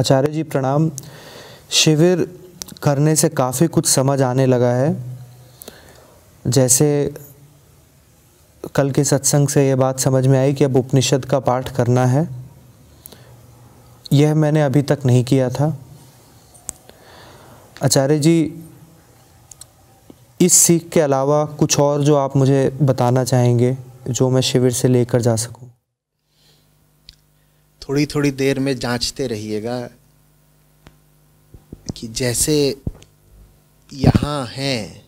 आचार्य जी प्रणाम शिविर करने से काफ़ी कुछ समझ आने लगा है जैसे कल के सत्संग से ये बात समझ में आई कि अब उपनिषद का पाठ करना है यह मैंने अभी तक नहीं किया था आचार्य जी इस सीख के अलावा कुछ और जो आप मुझे बताना चाहेंगे जो मैं शिविर से लेकर जा सकूं थोड़ी थोड़ी देर में जांचते रहिएगा कि जैसे यहाँ हैं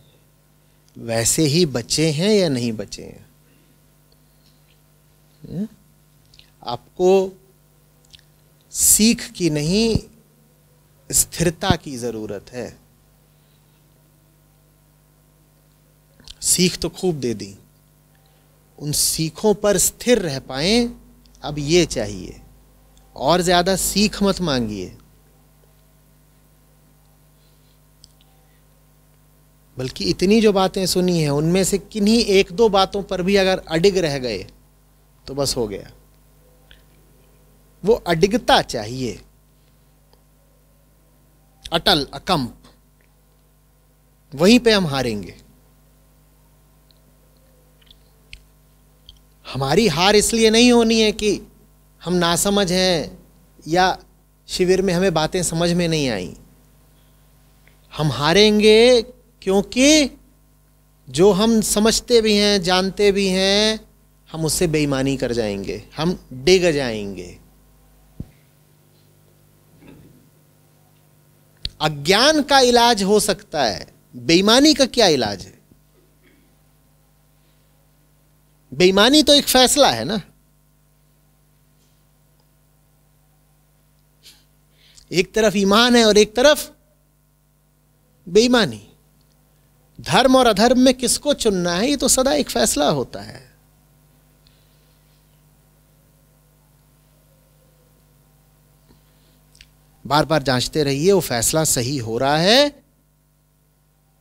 वैसे ही बचे हैं या नहीं बचे हैं हम्म? आपको सीख की नहीं स्थिरता की ज़रूरत है सीख तो खूब दे दी उन सीखों पर स्थिर रह पाए अब ये चाहिए और ज़्यादा सीख मत मांगिए बल्कि इतनी जो बातें सुनी हैं उनमें से किन्हीं एक दो बातों पर भी अगर अडिग रह गए तो बस हो गया वो अडिगता चाहिए अटल अकंप वहीं पे हम हारेंगे हमारी हार इसलिए नहीं होनी है कि हम नासमझ हैं या शिविर में हमें बातें समझ में नहीं आई हम हारेंगे क्योंकि जो हम समझते भी हैं जानते भी हैं हम उससे बेईमानी कर जाएंगे हम डिग जाएंगे अज्ञान का इलाज हो सकता है बेईमानी का क्या इलाज है बेईमानी तो एक फैसला है ना एक तरफ ईमान है और एक तरफ बेईमानी धर्म और अधर्म में किसको चुनना है ये तो सदा एक फैसला होता है बार बार जांचते रहिए वो फैसला सही हो रहा है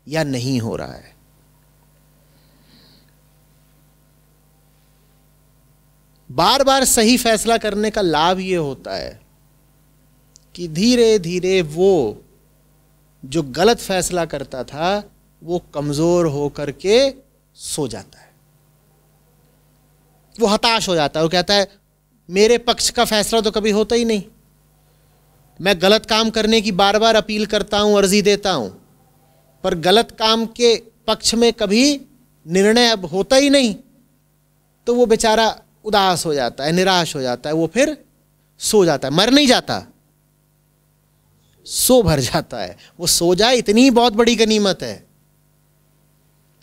या नहीं हो रहा है बार बार सही फैसला करने का लाभ ये होता है कि धीरे धीरे वो जो गलत फैसला करता था वो कमज़ोर होकर के सो जाता है वो हताश हो जाता है वो कहता है मेरे पक्ष का फैसला तो कभी होता ही नहीं मैं गलत काम करने की बार बार अपील करता हूँ अर्जी देता हूँ पर गलत काम के पक्ष में कभी निर्णय अब होता ही नहीं तो वो बेचारा उदास हो जाता है निराश हो जाता है वो फिर सो जाता है मर नहीं जाता सो भर जाता है वो सो जाए इतनी बहुत बड़ी गनीमत है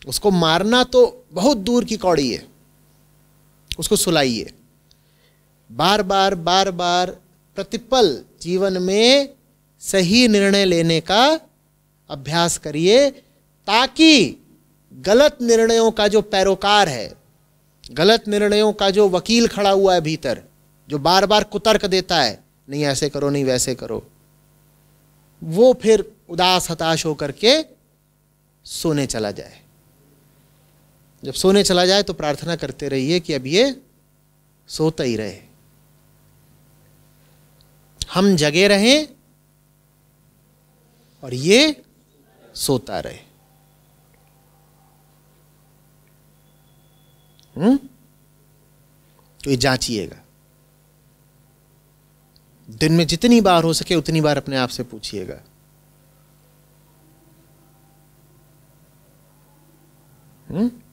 उसको मारना तो बहुत दूर की कौड़ी है उसको सुलाइए बार बार बार बार प्रतिपल जीवन में सही निर्णय लेने का अभ्यास करिए ताकि गलत निर्णयों का जो पैरोकार है गलत निर्णयों का जो वकील खड़ा हुआ है भीतर जो बार बार कुतर्क देता है नहीं ऐसे करो नहीं वैसे करो वो फिर उदास हताश होकर के सोने चला जाए जब सोने चला जाए तो प्रार्थना करते रहिए कि अब ये सोता ही रहे हम जगे रहें और ये सोता रहे हम्म तो ये जांचिएगा दिन में जितनी बार हो सके उतनी बार अपने आप से पूछिएगा हम्म